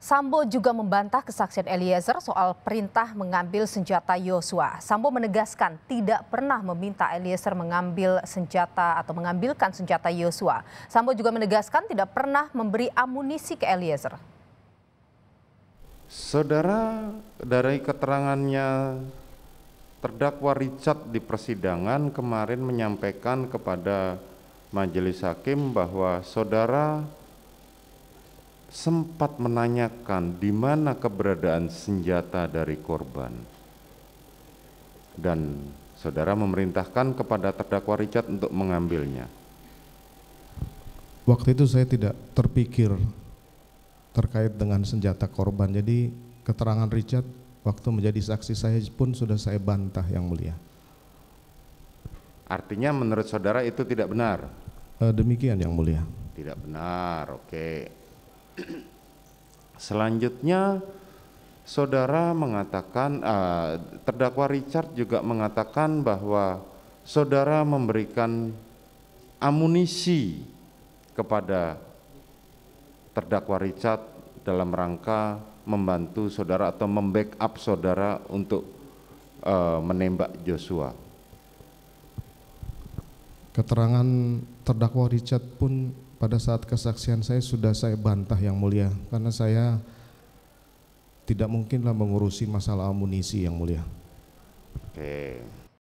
Sambo juga membantah kesaksian Eliezer soal perintah mengambil senjata Yosua. Sambo menegaskan tidak pernah meminta Eliezer mengambil senjata atau mengambilkan senjata Yosua. Sambo juga menegaskan tidak pernah memberi amunisi ke Eliezer. Saudara, dari keterangannya terdakwa Richard di persidangan kemarin menyampaikan kepada majelis hakim bahwa saudara sempat menanyakan di mana keberadaan senjata dari korban. Dan saudara memerintahkan kepada terdakwa Richard untuk mengambilnya. Waktu itu saya tidak terpikir terkait dengan senjata korban. Jadi keterangan Richard waktu menjadi saksi saya pun sudah saya bantah yang mulia. Artinya menurut saudara itu tidak benar? Eh, demikian yang mulia. Tidak benar, oke. Okay. Selanjutnya saudara mengatakan uh, terdakwa Richard juga mengatakan bahwa saudara memberikan amunisi kepada terdakwa Richard dalam rangka membantu saudara atau membackup saudara untuk uh, menembak Joshua. Keterangan terdakwa Richard pun pada saat kesaksian saya sudah saya bantah yang mulia karena saya tidak mungkinlah mengurusi masalah amunisi yang mulia. Oke. Okay.